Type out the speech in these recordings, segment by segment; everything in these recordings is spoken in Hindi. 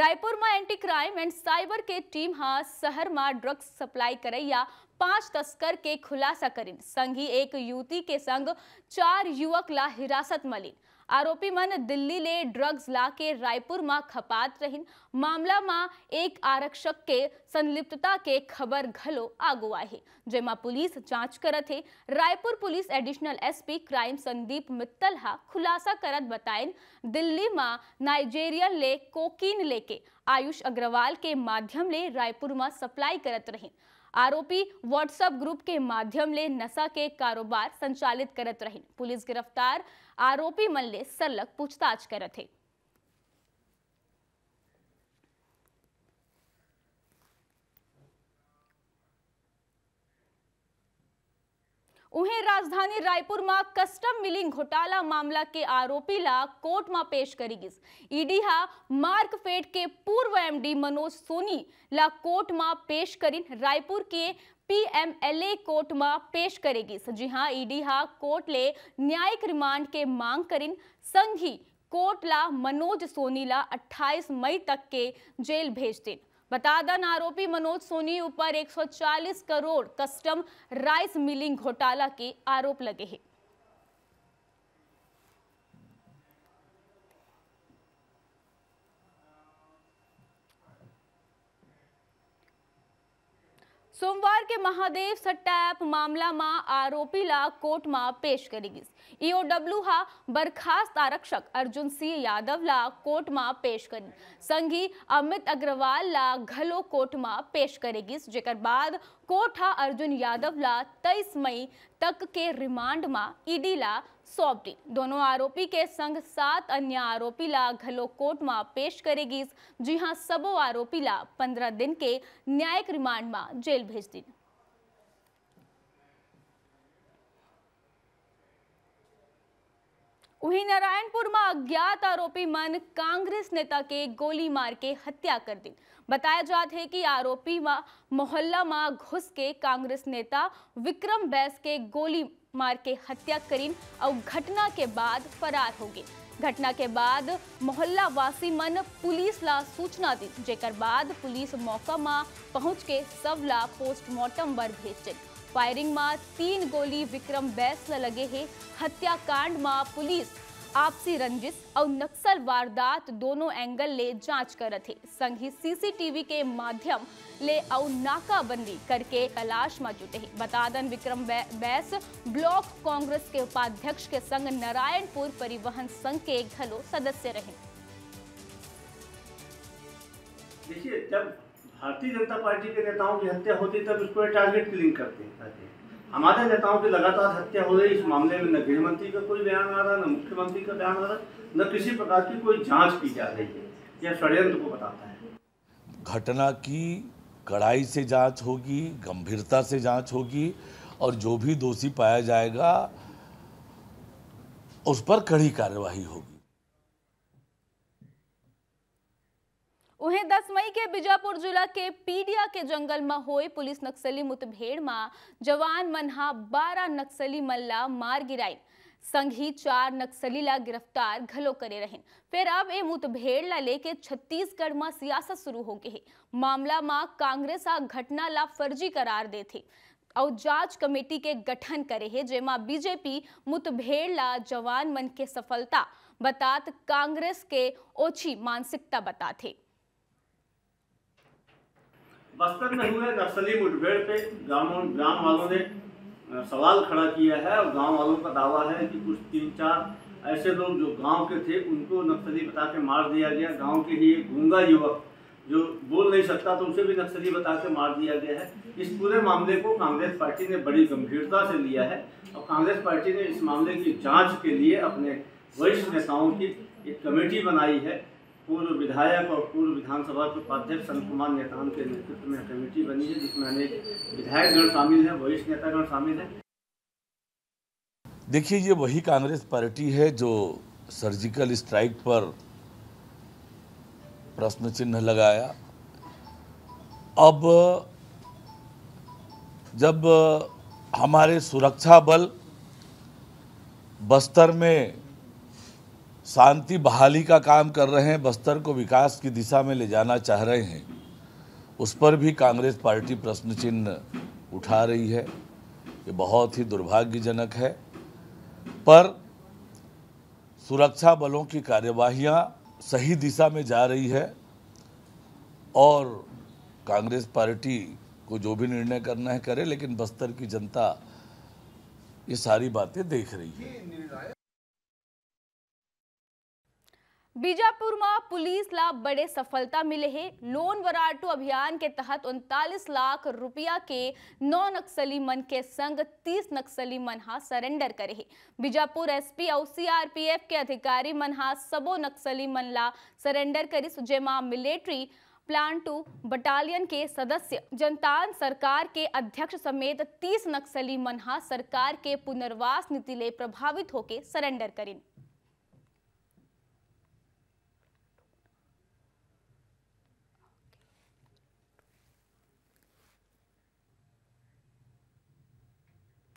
रायपुर में एंटी क्राइम एंड साइबर के टीम हा शहर में ड्रग्स सप्लाई करैया पांच तस्कर के खुलासा करी संगी एक युवती के संग चार युवक ला हिरासत में आरोपी मन दिल्ली ले ड्रग्स ला के रायपुर मा खपात रहिन मामला मा एक आरक्षक के संलिप्तता के खबर घलो आगो आहे जेमा पुलिस जांच करत है Raipur police additional SP crime Sandeep Mittal हा खुलासा करत बताइन दिल्ली मा नाइजेरियन ले कोकीन लेके आयुष अग्रवाल के माध्यम ले रायपुर मा सप्लाई करत रहिन आरोपी व्हाट्सएप ग्रुप के माध्यम ले नशा के कारोबार संचालित करत रहे पुलिस गिरफ्तार आरोपी मल्ले ले सरलग पूछताछ करते है उन्हें राजधानी रायपुर में कस्टम मिलिंग घोटाला मामला के आरोपी ला कोर्ट में पेश करेगी ईडी हा मार्कफेड के पूर्व एमडी मनोज सोनी ला कोर्ट में पेश करी रायपुर के पीएमएलए कोर्ट में पेश करेगी जी हाँ ईडी हा कोर्ट ले न्यायिक रिमांड के मांग कर संघी कोर्ट ला मनोज सोनी ला 28 मई तक के जेल भेज दिन बता दें आरोपी मनोज सोनी ऊपर 140 करोड़ कस्टम राइस मिलिंग घोटाला के आरोप लगे हैं सोमवार के महादेव सट्टा ऐप मामला मा आरोपी ला कोर्ट मा पेश करेगी ईओडब्ल्यू e हा बर्खास्त आरक्षक अर्जुन सिंह यादव ला कोर्ट मा पेश करी संगी अमित अग्रवाल ला घलो कोर्ट मा पेश करेगी जेकर बाद कोर्ट हा अर्जुन यादव ला तेईस मई तक के रिमांड में ईडी ला सौंप दी दोनों आरोपी के संग सात अन्य आरोपी ला घलो कोर्ट में पेश करेगी जी हाँ सबो आरोपी ला पंद्रह दिन के न्यायिक रिमांड में जेल भेज दी वहीं नारायणपुर में अज्ञात आरोपी मन कांग्रेस नेता के गोली मार के हत्या कर दी बताया जाता है कि आरोपी मोहल्ला में घुस के कांग्रेस नेता विक्रम बैस के गोली मार के हत्या करीन और घटना के बाद फरार हो गई घटना के बाद मोहल्ला वासी मन पुलिस ला सूचना दी जेकर बाद पुलिस मौका मा पहुंच के सब ला पोस्टमार्टम पर भेज फायरिंग में तीन गोली विक्रम बैस लगे है हत्याकांड में पुलिस आपसी रंजिश और नक्सल वारदात दोनों एंगल ले जांच कर रहे संग ही सीसीटीवी के माध्यम ले और नाकाबंदी करके तलाश में जुटे बता दन विक्रम बैस ब्लॉक कांग्रेस के उपाध्यक्ष के संग नारायणपुर परिवहन संघ के घलो सदस्य रहे देखिए जब भारतीय जनता पार्टी के नेताओं की हत्या होती है तब उसको टारगेट लिंक करते हैं हमारे नेताओं की लगातार हत्या हो रही इस मामले में न गृहमंत्री का कोई बयान आ रहा न मुख्यमंत्री का बयान आ रहा न किसी प्रकार की कोई जांच की जा रही है यह षड्यंत्र को बताता है घटना की कड़ाई से जांच होगी गंभीरता से जांच होगी और जो भी दोषी पाया जाएगा उस पर कड़ी कार्रवाई होगी दस मई के बीजापुर जिला के पीडिया के जंगल में કે पुलिस नक्सली मुठभेड़ में जवान જવાન बारह नक्सली નક્સલી મલ્લા માર ગિરાઈ संघी चार नक्सली ला गिरफ्तार घलो करे रहें फिर अब ये मुठभेड़ ला लेके छत्तीसगढ़ में सियासत शुरू हो गई है मामला में कांग्रेस आ घटना ला फर्जी करार दे थे और जांच कमेटी के गठन करे है जेमा बीजेपी मुठभेड़ ला जवान मन के सफलता बतात कांग्रेस के ओछी मानसिकता बताते बस्तर में हुए नक्सली मुठभेड़ पे ग्रामों ग्राम वालों ने सवाल खड़ा किया है और गांव वालों का दावा है कि कुछ तीन चार ऐसे लोग जो गांव के थे उनको नक्सली बता के मार दिया गया गांव के ही एक गूंगा युवक जो बोल नहीं सकता तो उसे भी नक्सली बता के मार दिया गया है इस पूरे मामले को कांग्रेस पार्टी ने बड़ी गंभीरता से लिया है और कांग्रेस पार्टी ने इस मामले की जाँच के लिए अपने वरिष्ठ नेताओं की एक कमेटी बनाई है पूर्व विधायक और पूर्व विधानसभा के उपाध्यक्ष संत कुमार नेतान के नेतृत्व में कमेटी बनी है जिसमें अनेक विधायकगण शामिल हैं वरिष्ठ नेतागण शामिल हैं देखिए ये वही कांग्रेस पार्टी है जो सर्जिकल स्ट्राइक पर प्रश्न चिन्ह लगाया अब जब हमारे सुरक्षा बल बस्तर में शांति बहाली का काम कर रहे हैं बस्तर को विकास की दिशा में ले जाना चाह रहे हैं उस पर भी कांग्रेस पार्टी प्रश्न चिन्ह उठा रही है ये बहुत ही दुर्भाग्यजनक है पर सुरक्षा बलों की कार्यवाहियाँ सही दिशा में जा रही है और कांग्रेस पार्टी को जो भी निर्णय करना है करे लेकिन बस्तर की जनता ये सारी बातें देख रही है बीजापुर पुलिस ला बड़े सफलता मिले है लोन वराटू अभियान के तहत उनतालीस लाख रुपया के नौ नक्सली मन के संग 30 नक्सली मनहा सरेंडर करे है बीजापुर एसपी और सीआरपीएफ के अधिकारी मनहा सबो नक्सली मनला सरेंडर करी जेमा मिलिट्री प्लान टू बटालियन के सदस्य जनतान सरकार के अध्यक्ष समेत 30 नक्सली मनहा सरकार के पुनर्वास नीति ले प्रभावित होके सरेंडर करें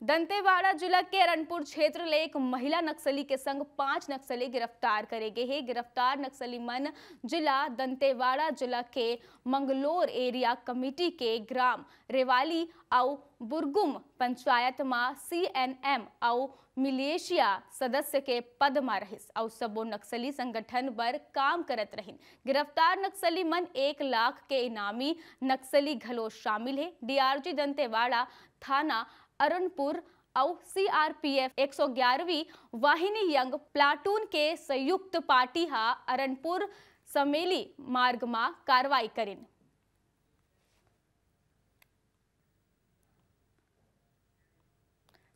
दंतेवाड़ा जिला के रनपुर क्षेत्र में एक महिला नक्सली के संग पांच नक्सली गिरफ्तार करे गए हैं गिरफ्तार नक्सली मन जिला दंतेवाड़ा जिला के मंगलोर एरिया कमेटी के ग्राम रेवाली आउ बुरगुम पंचायत मा सी एन एम आउ मिलेशिया सदस्य के पद मा रहिस और सबो नक्सली संगठन पर काम करत रहिन गिरफ्तार नक्सली मन एक लाख के इनामी नक्सली घलो शामिल है डीआरजी दंतेवाड़ा थाना अरनपुर और सीआरपीएफ 111वीं वाहिनी यंग प्लाटून के संयुक्त पार्टी हा अरनपुर समेली मार्ग में कार्रवाई करें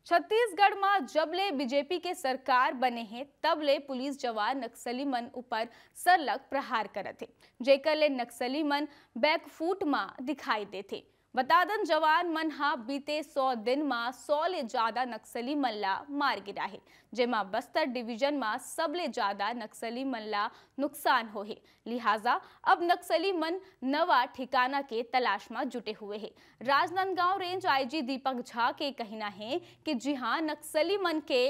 छत्तीसगढ़ में जब ले बीजेपी के सरकार बने हैं तब ले पुलिस जवान नक्सली मन ऊपर सरलग प्रहार करते थे जेकर ले नक्सली मन बैकफुट में दिखाई देते बता दें जवान मन हा बीते सौ दिन में सौ ले ज्यादा नक्सली मल्ला मार गिरा है जेमा बस्तर डिवीजन में सबले ज्यादा नक्सली मल्ला नुकसान हो है लिहाजा अब नक्सली मन नवा ठिकाना के तलाश में जुटे हुए है राजनांदगांव रेंज आईजी दीपक झा के कहना है कि जी हाँ नक्सली मन के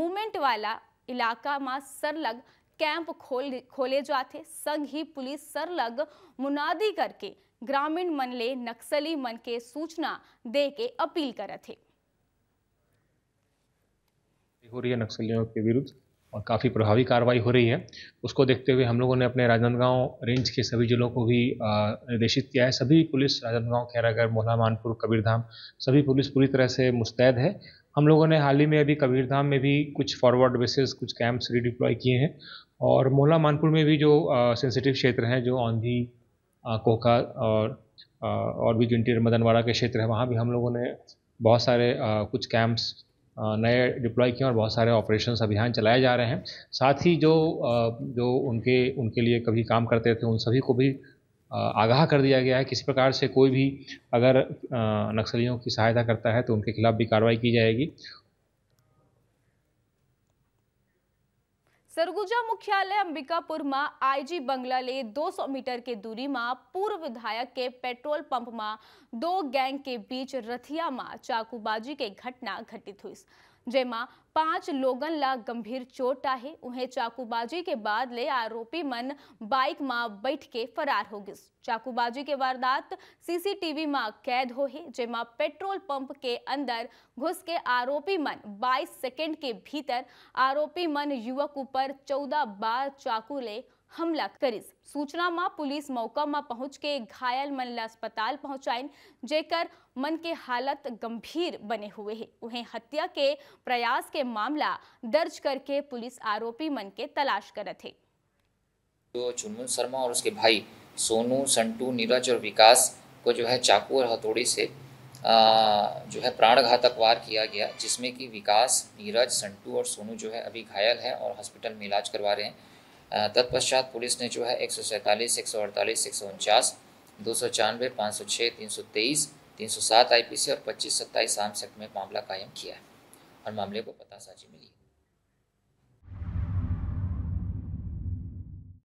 मूवमेंट वाला इलाका में सरलग कैंप खोल खोले जाते संग ही पुलिस सरलग मुनादी करके ग्रामीण मन ले नक्सली मन के सूचना दे के अपील करा थे हो रही है नक्सलियों के विरुद्ध और काफ़ी प्रभावी कार्रवाई हो रही है उसको देखते हुए हम लोगों ने अपने राजनांदगांव रेंज के सभी जिलों को भी निर्देशित किया है सभी पुलिस राजनांदगांव खैरागढ़ मोहला मानपुर कबीरधाम सभी पुलिस पूरी तरह से मुस्तैद है हम लोगों ने हाल ही में अभी कबीरधाम में भी कुछ फॉरवर्ड बेसिस कुछ कैंप्स रिडिप्लॉय किए हैं और मोहला मानपुर में भी जो सेंसिटिव क्षेत्र हैं जो आंधी कोका और और भी जो इंटीरियर मदनवाड़ा के क्षेत्र है वहाँ भी हम लोगों ने बहुत सारे कुछ कैंप्स नए डिप्लॉय किए और बहुत सारे ऑपरेशन अभियान चलाए जा रहे हैं साथ ही जो जो उनके उनके लिए कभी काम करते थे उन सभी को भी आगाह कर दिया गया है किसी प्रकार से कोई भी अगर नक्सलियों की सहायता करता है तो उनके खिलाफ़ भी कार्रवाई की जाएगी सरगुजा मुख्यालय अंबिकापुर में आईजी बंगला ले 200 मीटर के दूरी में पूर्व विधायक के पेट्रोल पंप में दो गैंग के बीच रथिया में चाकूबाजी की घटना घटित हुई जेमा पांच लोगन ला गंभीर चोट आहे उन्हें चाकूबाजी के बाद ले आरोपी मन बाइक मा बैठ के फरार हो गिस चाकूबाजी के वारदात सीसीटीवी मा कैद हो है जेमा पेट्रोल पंप के अंदर घुस के आरोपी मन 22 सेकंड के भीतर आरोपी मन युवक ऊपर 14 बार चाकू ले हमला હમલા કરીશ સૂચનામાં પોલીસ મૌકામાં પહોંચ કે ઘાયલ મનલા अस्पताल पहुंचाई जेकर मन के हालत गंभीर बने हुए है उन्हें हत्या के प्रयास के मामला दर्ज करके पुलिस आरोपी मन के तलाश कर रहे जो चुनमुन शर्मा और उसके भाई सोनू संटू नीरज और विकास को जो है चाकू और हथौड़ी से आ, जो है प्राण घातक वार किया गया जिसमें कि विकास नीरज संटू और सोनू जो है अभी घायल है और हॉस्पिटल में इलाज करवा रहे हैं तत्पश्चात पुलिस ने जो है एक सौ सैंतालीस एक सौ अड़तालीस एक सौ उनचास दो सौ चानवे पाँच सौ छः तीन सौ तेईस तीन सौ सात आई पी सी और पच्चीस सत्ताईस आम सेक्ट में मामला कायम किया है और मामले को पता साझी मिली